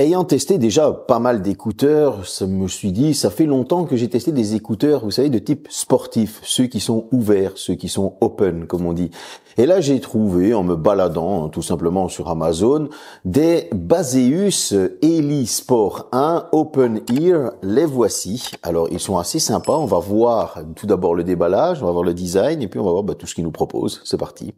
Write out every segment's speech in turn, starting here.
Ayant testé déjà pas mal d'écouteurs, ça me suis dit, ça fait longtemps que j'ai testé des écouteurs, vous savez, de type sportif, ceux qui sont ouverts, ceux qui sont open, comme on dit. Et là, j'ai trouvé, en me baladant hein, tout simplement sur Amazon, des Baseus Eli Sport 1 Open Ear. Les voici. Alors, ils sont assez sympas. On va voir tout d'abord le déballage, on va voir le design, et puis on va voir bah, tout ce qu'ils nous proposent. C'est parti.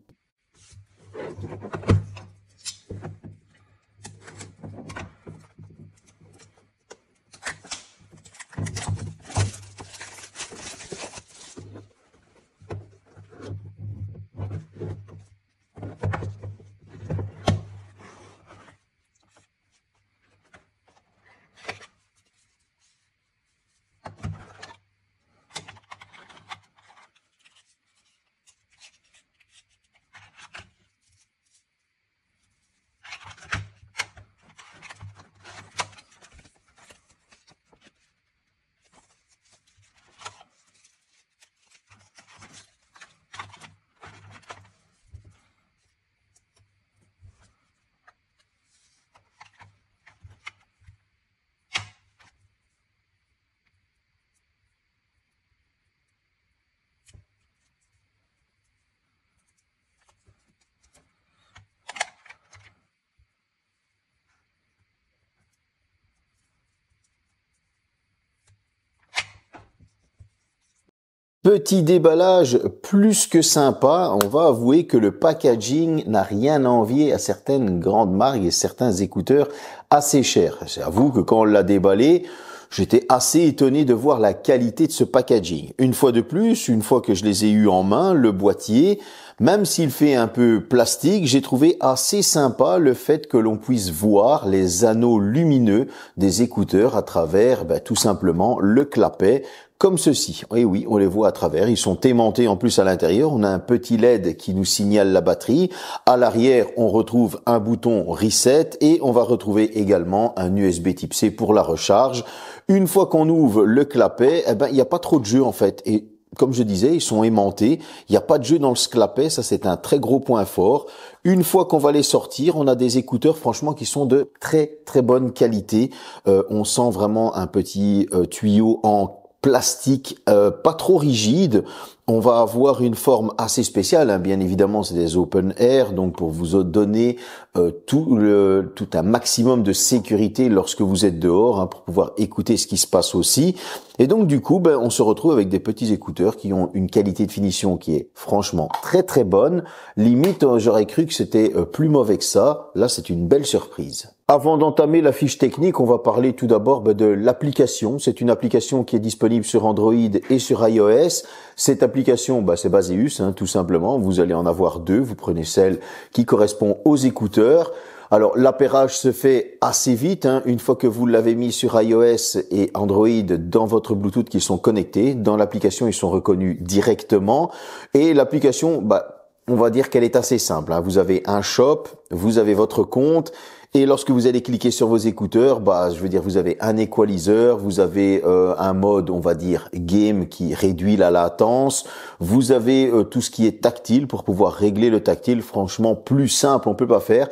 Petit déballage plus que sympa. On va avouer que le packaging n'a rien à envier à certaines grandes marques et certains écouteurs assez chers. J'avoue que quand on l'a déballé, j'étais assez étonné de voir la qualité de ce packaging. Une fois de plus, une fois que je les ai eus en main, le boîtier, même s'il fait un peu plastique, j'ai trouvé assez sympa le fait que l'on puisse voir les anneaux lumineux des écouteurs à travers ben, tout simplement le clapet comme ceci. Et eh oui, on les voit à travers. Ils sont aimantés en plus à l'intérieur. On a un petit LED qui nous signale la batterie. À l'arrière, on retrouve un bouton reset et on va retrouver également un USB type C pour la recharge. Une fois qu'on ouvre le clapet, eh ben, il n'y a pas trop de jeu en fait. Et comme je disais, ils sont aimantés. Il n'y a pas de jeu dans le clapet, Ça, c'est un très gros point fort. Une fois qu'on va les sortir, on a des écouteurs, franchement, qui sont de très, très bonne qualité. Euh, on sent vraiment un petit euh, tuyau en plastique euh, pas trop rigide. On va avoir une forme assez spéciale. Hein. Bien évidemment, c'est des open air, donc pour vous donner euh, tout, le, tout un maximum de sécurité lorsque vous êtes dehors, hein, pour pouvoir écouter ce qui se passe aussi. Et donc du coup, ben, on se retrouve avec des petits écouteurs qui ont une qualité de finition qui est franchement très très bonne. Limite, euh, j'aurais cru que c'était plus mauvais que ça. Là, c'est une belle surprise. Avant d'entamer la fiche technique, on va parler tout d'abord bah, de l'application. C'est une application qui est disponible sur Android et sur iOS. Cette application, bah, c'est Baseus, hein, tout simplement. Vous allez en avoir deux. Vous prenez celle qui correspond aux écouteurs. Alors l'appairage se fait assez vite, hein. une fois que vous l'avez mis sur iOS et Android dans votre Bluetooth qui sont connectés, dans l'application ils sont reconnus directement et l'application, bah, on va dire qu'elle est assez simple. Hein. Vous avez un shop, vous avez votre compte et lorsque vous allez cliquer sur vos écouteurs, bah, je veux dire, vous avez un équaliseur, vous avez euh, un mode, on va dire, game qui réduit la latence, vous avez euh, tout ce qui est tactile pour pouvoir régler le tactile. Franchement, plus simple, on peut pas faire.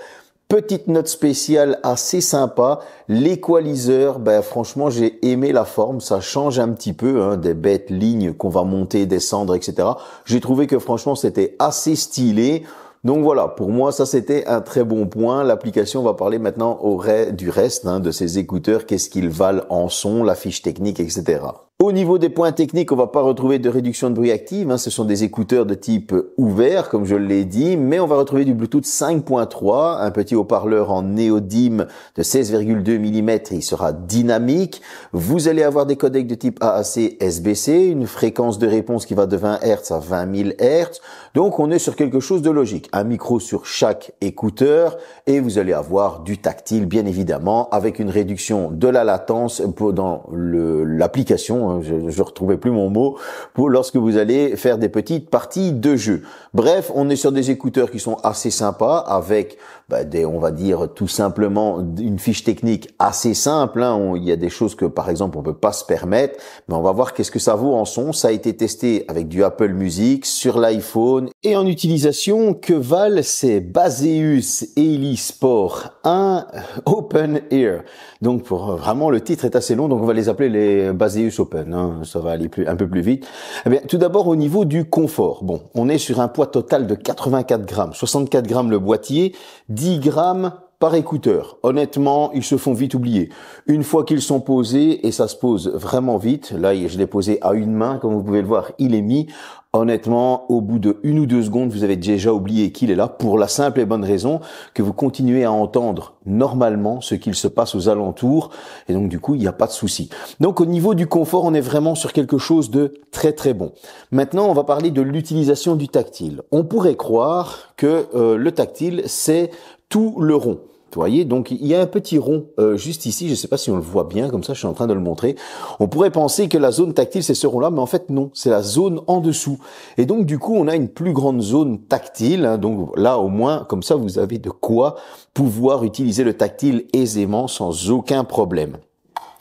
Petite note spéciale assez sympa, l'équaliseur, ben franchement j'ai aimé la forme, ça change un petit peu hein, des bêtes lignes qu'on va monter, descendre, etc. J'ai trouvé que franchement c'était assez stylé. Donc voilà, pour moi, ça c'était un très bon point. L'application va parler maintenant au du reste hein, de ces écouteurs, qu'est-ce qu'ils valent en son, la fiche technique, etc. Au niveau des points techniques, on va pas retrouver de réduction de bruit active. Hein. Ce sont des écouteurs de type ouvert, comme je l'ai dit, mais on va retrouver du Bluetooth 5.3, un petit haut-parleur en néodyme de 16,2 mm. Il sera dynamique. Vous allez avoir des codecs de type AAC, SBC, une fréquence de réponse qui va de 20 Hz à 20 000 Hz. Donc, on est sur quelque chose de logique. Un micro sur chaque écouteur et vous allez avoir du tactile, bien évidemment, avec une réduction de la latence dans l'application Hein, je ne retrouvais plus mon mot, pour lorsque vous allez faire des petites parties de jeu. Bref, on est sur des écouteurs qui sont assez sympas, avec, bah, des, on va dire tout simplement, une fiche technique assez simple. Hein. il y a des choses que, par exemple, on peut pas se permettre, mais on va voir qu'est-ce que ça vaut en son. Ça a été testé avec du Apple Music, sur l'iPhone, et en utilisation, que valent ces Baseus Eli Sport 1 Open Air Donc, pour, euh, vraiment, le titre est assez long, donc on va les appeler les Baseus Open. Euh, non ça va aller un peu plus vite. Eh bien, tout d'abord au niveau du confort. Bon, on est sur un poids total de 84 grammes, 64 grammes le boîtier, 10 grammes par écouteur. Honnêtement, ils se font vite oublier. Une fois qu'ils sont posés, et ça se pose vraiment vite, là je l'ai posé à une main, comme vous pouvez le voir, il est mis. Honnêtement, au bout de une ou deux secondes, vous avez déjà oublié qu'il est là pour la simple et bonne raison que vous continuez à entendre normalement ce qu'il se passe aux alentours et donc du coup, il n'y a pas de souci. Donc au niveau du confort, on est vraiment sur quelque chose de très très bon. Maintenant, on va parler de l'utilisation du tactile. On pourrait croire que euh, le tactile, c'est tout le rond. Vous voyez, donc il y a un petit rond euh, juste ici, je ne sais pas si on le voit bien, comme ça je suis en train de le montrer. On pourrait penser que la zone tactile c'est ce rond-là, mais en fait non, c'est la zone en dessous. Et donc du coup on a une plus grande zone tactile, hein. donc là au moins comme ça vous avez de quoi pouvoir utiliser le tactile aisément sans aucun problème.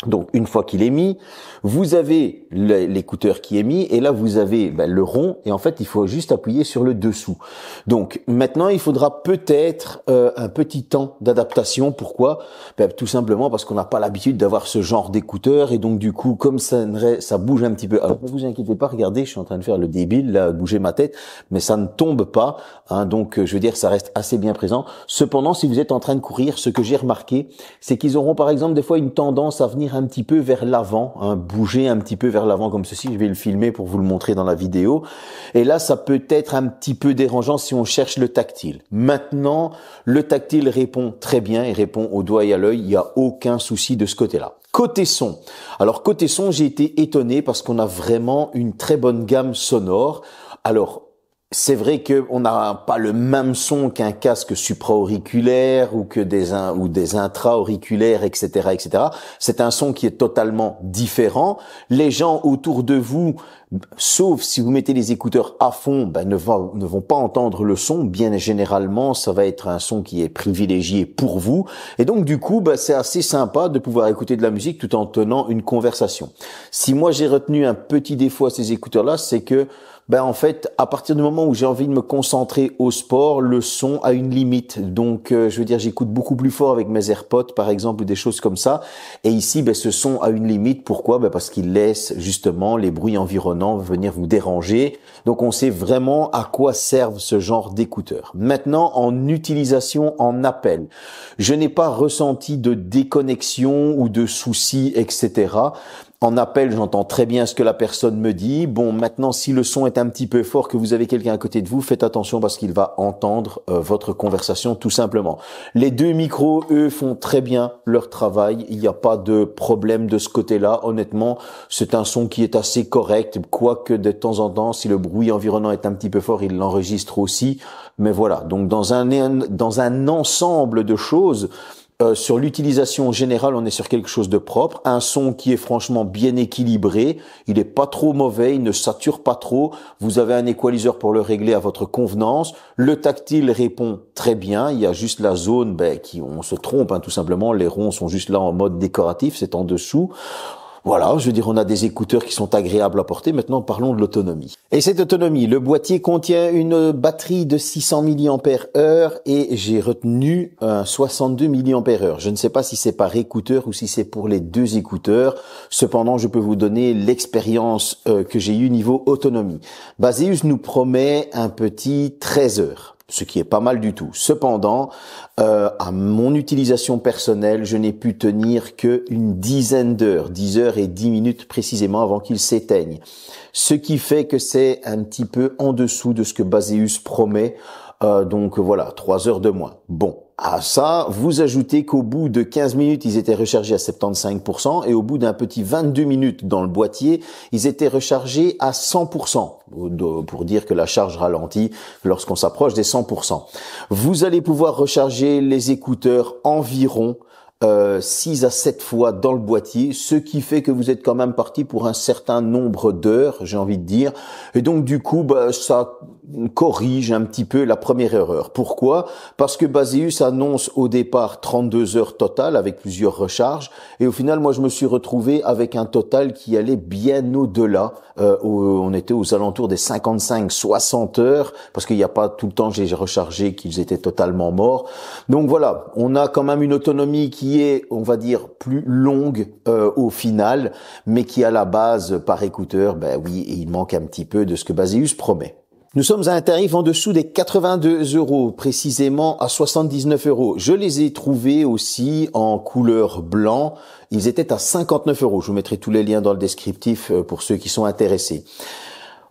Donc une fois qu'il est mis, vous avez l'écouteur qui est mis et là vous avez bah, le rond et en fait il faut juste appuyer sur le dessous. Donc maintenant il faudra peut-être euh, un petit temps d'adaptation. Pourquoi bah, Tout simplement parce qu'on n'a pas l'habitude d'avoir ce genre d'écouteur et donc du coup comme ça, ça bouge un petit peu. ne vous inquiétez pas, regardez, je suis en train de faire le débile, là, bouger ma tête, mais ça ne tombe pas. Hein. donc euh, je veux dire ça reste assez bien présent. Cependant si vous êtes en train de courir, ce que j'ai remarqué c'est qu'ils auront par exemple des fois une tendance à venir un petit peu vers l'avant, hein, bouger un petit peu vers l'avant comme ceci. Je vais le filmer pour vous le montrer dans la vidéo. Et là, ça peut être un petit peu dérangeant si on cherche le tactile. Maintenant, le tactile répond très bien et répond au doigt et à l'œil. Il n'y a aucun souci de ce côté-là. Côté son. Alors côté son, j'ai été étonné parce qu'on a vraiment une très bonne gamme sonore. Alors c'est vrai qu'on n'a pas le même son qu'un casque supraauriculaire ou que des ou des intra-auriculaires, etc., etc. C'est un son qui est totalement différent. Les gens autour de vous, sauf si vous mettez les écouteurs à fond, ben, ne, vont pas entendre le son. Bien généralement, ça va être un son qui est privilégié pour vous. Et donc du coup, ben, c'est assez sympa de pouvoir écouter de la musique tout en tenant une conversation. Si moi j'ai retenu un petit défaut à ces écouteurs-là, c'est que ben en fait, à partir du moment où j'ai envie de me concentrer au sport, le son a une limite. Donc, euh, je veux dire, j'écoute beaucoup plus fort avec mes AirPods, par exemple, ou des choses comme ça. Et ici, ben, ce son a une limite. Pourquoi ben Parce qu'il laisse justement les bruits environnants venir vous déranger. Donc, on sait vraiment à quoi servent ce genre d'écouteurs. Maintenant, en utilisation en appel, je n'ai pas ressenti de déconnexion ou de soucis, etc. En appel, j'entends très bien ce que la personne me dit. Bon, maintenant, si le son est un petit peu fort, que vous avez quelqu'un à côté de vous, faites attention parce qu'il va entendre euh, votre conversation tout simplement. Les deux micros, eux, font très bien leur travail. Il n'y a pas de problème de ce côté-là. Honnêtement, c'est un son qui est assez correct, quoique de temps en temps, si le bruit environnant est un petit peu fort, il l'enregistre aussi. Mais voilà, donc dans un, dans un ensemble de choses, euh, sur l'utilisation générale, on est sur quelque chose de propre. Un son qui est franchement bien équilibré. Il n'est pas trop mauvais, il ne sature pas trop. Vous avez un équaliseur pour le régler à votre convenance. Le tactile répond très bien. Il y a juste la zone ben, qui on se trompe hein, tout simplement. Les ronds sont juste là en mode décoratif, c'est en dessous. Voilà, je veux dire, on a des écouteurs qui sont agréables à porter. Maintenant, parlons de l'autonomie. Et cette autonomie, le boîtier contient une batterie de 600 mAh et j'ai retenu un 62 mAh. Je ne sais pas si c'est par écouteur ou si c'est pour les deux écouteurs. Cependant, je peux vous donner l'expérience euh, que j'ai eue niveau autonomie. Baseus nous promet un petit 13 heures ce qui est pas mal du tout. Cependant, euh, à mon utilisation personnelle, je n'ai pu tenir que une dizaine d'heures, 10 heures et 10 minutes précisément avant qu'il s'éteigne. Ce qui fait que c'est un petit peu en dessous de ce que Baseus promet. Euh, donc voilà, 3 heures de moins. Bon, à ça, vous ajoutez qu'au bout de 15 minutes, ils étaient rechargés à 75% et au bout d'un petit 22 minutes dans le boîtier, ils étaient rechargés à 100% pour dire que la charge ralentit lorsqu'on s'approche des 100%. Vous allez pouvoir recharger les écouteurs environ euh, 6 à 7 fois dans le boîtier, ce qui fait que vous êtes quand même parti pour un certain nombre d'heures, j'ai envie de dire. Et donc du coup, bah, ça corrige un petit peu la première erreur. Pourquoi Parce que Baseus annonce au départ 32 heures totales avec plusieurs recharges, et au final, moi, je me suis retrouvé avec un total qui allait bien au-delà. Euh, on était aux alentours des 55-60 heures, parce qu'il n'y a pas tout le temps j'ai rechargé qu'ils étaient totalement morts. Donc voilà, on a quand même une autonomie qui est, on va dire, plus longue euh, au final, mais qui à la base, par écouteur, ben oui, il manque un petit peu de ce que Baseus promet. Nous sommes à un tarif en dessous des 82 euros, précisément à 79 euros. Je les ai trouvés aussi en couleur blanc. Ils étaient à 59 euros. Je vous mettrai tous les liens dans le descriptif euh, pour ceux qui sont intéressés.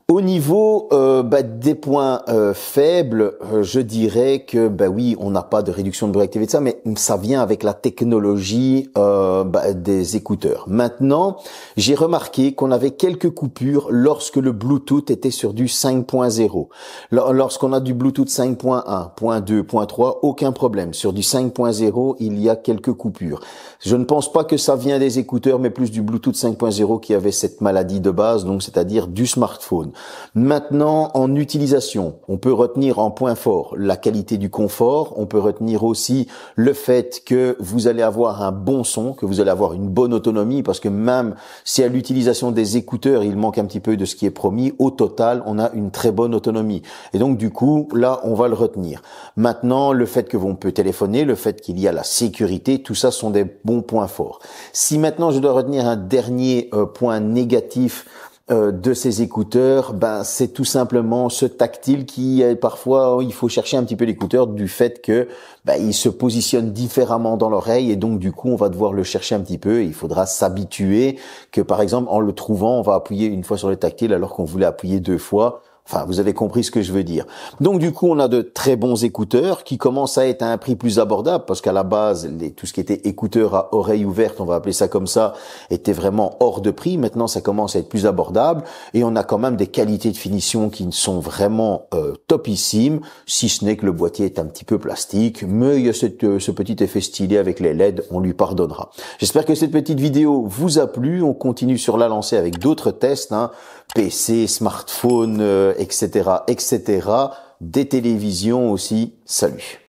Au niveau euh, bah, des points euh, faibles, euh, je dirais que bah oui, on n'a pas de réduction de bruit activé de ça, mais ça vient avec la technologie bah, des écouteurs. Maintenant, j'ai remarqué qu'on avait quelques coupures lorsque le Bluetooth était sur du 5.0. Lorsqu'on a du Bluetooth 5.1, .2, aucun problème. Sur du 5.0, il y a quelques coupures. Je ne pense pas que ça vient des écouteurs, mais plus du Bluetooth 5.0 qui avait cette maladie de base, donc c'est-à-dire du smartphone. Maintenant, en utilisation, on peut retenir en point fort la qualité du confort, on peut retenir aussi le fait que vous allez avoir un bon son, que vous allez avoir une bonne autonomie, parce que même si à l'utilisation des écouteurs, il manque un petit peu de ce qui est promis, au total, on a une très bonne autonomie. Et donc, du coup, là, on va le retenir. Maintenant, le fait que on peut téléphoner, le fait qu'il y a la sécurité, tout ça sont des bons points forts. Si maintenant je dois retenir un dernier euh, point négatif euh, de ces écouteurs, ben c'est tout simplement ce tactile qui parfois hein, il faut chercher un petit peu l'écouteur du fait que ben, il se positionne différemment dans l'oreille et donc du coup on va devoir le chercher un petit peu. Et il faudra s'habituer que par exemple en le trouvant on va appuyer une fois sur le tactile alors qu'on voulait appuyer deux fois. Enfin, vous avez compris ce que je veux dire. Donc, du coup, on a de très bons écouteurs qui commencent à être à un prix plus abordable parce qu'à la base, tout ce qui était écouteurs à oreille ouverte, on va appeler ça comme ça, était vraiment hors de prix. Maintenant, ça commence à être plus abordable et on a quand même des qualités de finition qui sont vraiment euh, topissimes, si ce n'est que le boîtier est un petit peu plastique, mais il y a euh, ce petit effet stylé avec les LED, on lui pardonnera. J'espère que cette petite vidéo vous a plu. On continue sur la lancée avec d'autres tests, hein, PC, smartphone, euh, etc., etc., des télévisions aussi. Salut.